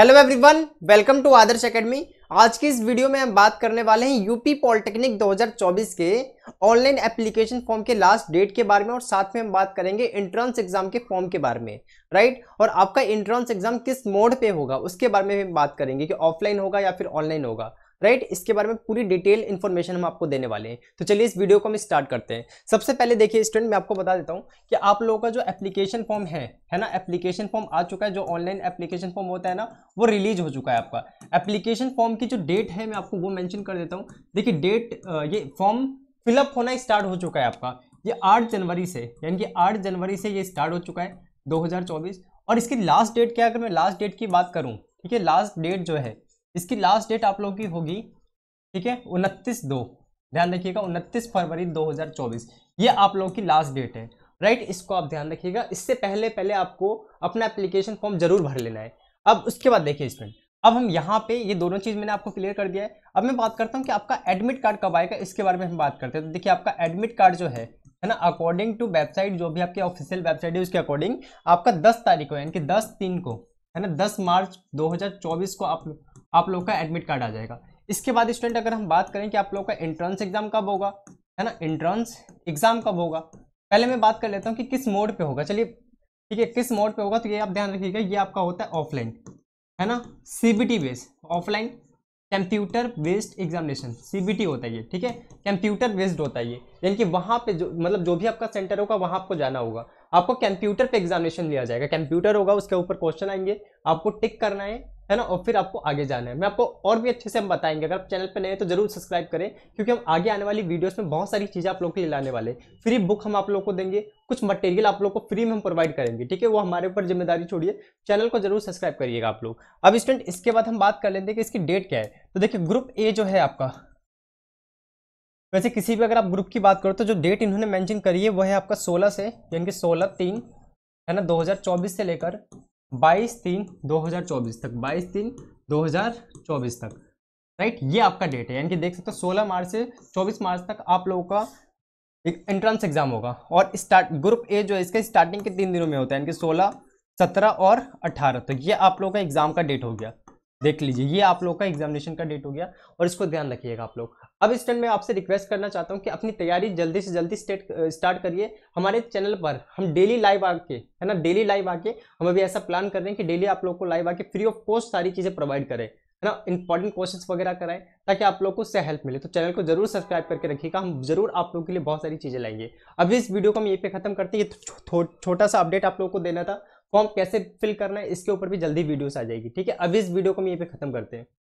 hello everyone welcome to Adarsh academy आज की इस वीडियो में हम बात करने वाले हैं यूपी पॉलिटेक्निक 2024 के ऑनलाइन एप्लीकेशन फॉर्म के लास्ट डेट के बारे में और साथ में हम बात करेंगे इंट्रेंस एग्जाम के फॉर्म के बारे में राइट और आपका इंट्रेंस एग्जाम किस मोड पे होगा उसके बारे में भी हम बात करेंगे कि ऑफलाइन होगा या फिर ऑनलाइन होगा राइट इसके बारे में पूरी डिटेल इन्फॉर्मेशन हम आपको देने वाले हैं तो चलिए इस वीडियो को हम स्टार्ट करते हैं सबसे पहले देखिए स्टूडेंट मैं आपको बता देता हूँ कि आप लोगों का जो एप्लीकेशन फॉर्म है है ना एप्लीकेशन फॉर्म आ चुका है जो ऑनलाइन एप्लीकेशन फॉर्म होता है ना वो रिलीज हो चुका है आपका एप्लीकेशन फॉर्म की जो डेट है मैं आपको वो मैंशन कर देता हूँ देखिए डेट ये फॉर्म फिलअप होना स्टार्ट हो चुका है आपका ये आठ जनवरी से यानी कि आठ जनवरी से ये स्टार्ट हो चुका है दो और इसकी लास्ट डेट क्या अगर मैं लास्ट डेट की बात करूँ ठीक है लास्ट डेट जो है इसकी लास्ट डेट आप लोगों की होगी ठीक है उनतीस दो ध्यान रखिएगा उनतीस फरवरी 2024 ये आप लोगों की लास्ट डेट है राइट इसको आप ध्यान रखिएगा इससे पहले पहले आपको अपना एप्लीकेशन फॉर्म जरूर भर लेना है अब उसके बाद देखिए इसमें अब हम यहाँ पे ये दोनों चीज़ मैंने आपको क्लियर कर दिया है अब मैं बात करता हूँ कि आपका एडमिट कार्ड कब आएगा इसके बारे में हम बात करते हैं तो देखिए आपका एडमिट कार्ड जो है है ना अकॉर्डिंग टू वेबसाइट जो भी आपके ऑफिशियल वेबसाइट है उसके अकॉर्डिंग आपका दस तारीख को यानी कि दस तीन को है ना दस मार्च 2024 को आप आप लोग का एडमिट कार्ड आ जाएगा इसके बाद स्टूडेंट अगर हम बात करें कि आप लोग का एंट्रेंस एग्जाम कब होगा है ना एंट्रेंस एग्जाम कब होगा पहले मैं बात कर लेता हूँ कि किस मोड पे होगा चलिए ठीक है किस मोड पे होगा तो ये आप ध्यान रखिएगा ये आपका होता है ऑफलाइन है ना C B T base offline computer based examination सी होता है ये ठीक है कंप्यूटर बेस्ड होता है ये यानी कि वहाँ पे जो मतलब जो भी आपका सेंटर होगा वहाँ आपको जाना होगा आपको कंप्यूटर पे एग्जामिनेशन लिया जाएगा कंप्यूटर होगा उसके ऊपर क्वेश्चन आएंगे आपको टिक करना है है ना और फिर आपको आगे जाना है मैं आपको और भी अच्छे से हम बताएंगे अगर आप चैनल पर नए हैं तो जरूर सब्सक्राइब करें क्योंकि हम आगे आने वाली वीडियोस में बहुत सारी चीज़ें आप लोग के लिए लाने वाले फ्री बुक हम आप लोग को देंगे कुछ मटेरियल आप लोग को फ्री में हम प्रोवाइड करेंगे ठीक है वो हमारे ऊपर जिम्मेदारी छोड़िए चैनल को जरूर सब्सक्राइब करिएगा आप लोग अब स्टूडेंट इसके बाद हम बात कर लेते हैं कि इसकी डेट क्या है तो देखिए ग्रुप ए जो है आपका वैसे किसी भी अगर आप ग्रुप की बात करो तो जो डेट इन्होंने मैंशन करी है वह है आपका सोलह से यानी कि सोलह तीन है ना दो से लेकर बाईस तीन 2024 तक बाईस तीन 2024 तक राइट ये आपका डेट है यानी कि देख सकते हो सोलह मार्च से चौबीस मार्च तक आप लोगों का एक एंट्रेंस एग्जाम होगा और स्टार्ट ग्रुप ए जो है इसका स्टार्टिंग के तीन दिनों में होता है यानी कि सोलह सत्रह और अट्ठारह तो ये आप लोगों का एग्जाम का डेट हो गया देख लीजिए ये आप लोग का एग्जामिनेशन का डेट हो गया और इसको ध्यान रखिएगा आप लोग अब इस टाइम मैं आपसे रिक्वेस्ट करना चाहता हूँ कि अपनी तैयारी जल्दी से जल्दी स्टेट स्टार्ट करिए हमारे चैनल पर हम डेली लाइव आके है ना डेली लाइव आके हम अभी ऐसा प्लान कर रहे हैं कि डेली आप लोग को लाइव आके फ्री ऑफ कॉस्ट सारी चीज़ें प्रोवाइड करें है ना इंपॉर्टेंट क्वेश्चन वगैरह कराएं ताकि आप लोग को उससे हेल्प मिले तो चैनल को जरूर सब्सक्राइब करके रखिएगा हम जरूर आप लोगों के लिए बहुत सारी चीज़ें लाएंगे अभी इस वीडियो को हम ये पे खत्म करते हैं ये छोटा सा अपडेट आप लोगों को देना था फॉर्म कैसे फिल करना है इसके ऊपर भी जल्दी वीडियोस आ जाएगी ठीक है अब इस वीडियो को हम यहीं पे खत्म करते हैं